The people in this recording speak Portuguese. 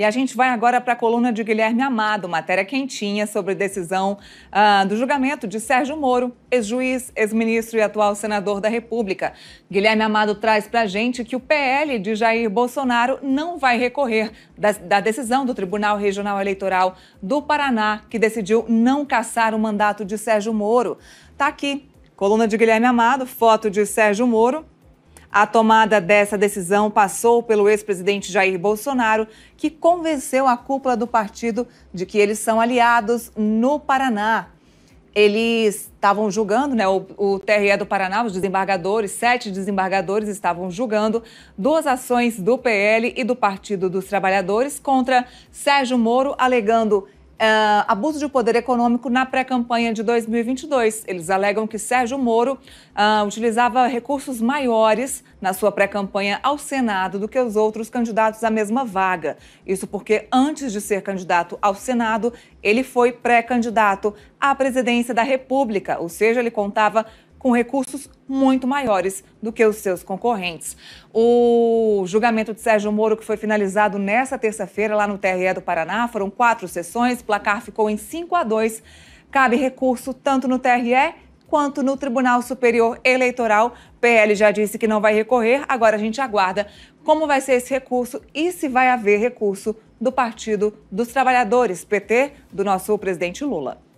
E a gente vai agora para a coluna de Guilherme Amado, matéria quentinha sobre decisão ah, do julgamento de Sérgio Moro, ex-juiz, ex-ministro e atual senador da República. Guilherme Amado traz para a gente que o PL de Jair Bolsonaro não vai recorrer da, da decisão do Tribunal Regional Eleitoral do Paraná, que decidiu não cassar o mandato de Sérgio Moro. Tá aqui, coluna de Guilherme Amado, foto de Sérgio Moro a tomada dessa decisão passou pelo ex-presidente Jair Bolsonaro, que convenceu a cúpula do partido de que eles são aliados no Paraná. Eles estavam julgando, né, o, o TRE do Paraná, os desembargadores, sete desembargadores estavam julgando duas ações do PL e do Partido dos Trabalhadores contra Sérgio Moro, alegando uh, abuso de poder econômico na pré-campanha de 2022. Eles alegam que Sérgio Moro uh, utilizava recursos maiores na sua pré-campanha ao Senado do que os outros candidatos à mesma vaga. Isso porque, antes de ser candidato ao Senado, ele foi pré-candidato à presidência da República, ou seja, ele contava com recursos muito maiores do que os seus concorrentes. O julgamento de Sérgio Moro, que foi finalizado nesta terça-feira lá no TRE do Paraná, foram quatro sessões, o placar ficou em 5 a 2. Cabe recurso tanto no TRE quanto no Tribunal Superior Eleitoral. PL já disse que não vai recorrer, agora a gente aguarda como vai ser esse recurso e se vai haver recurso do Partido dos Trabalhadores, PT, do nosso presidente Lula.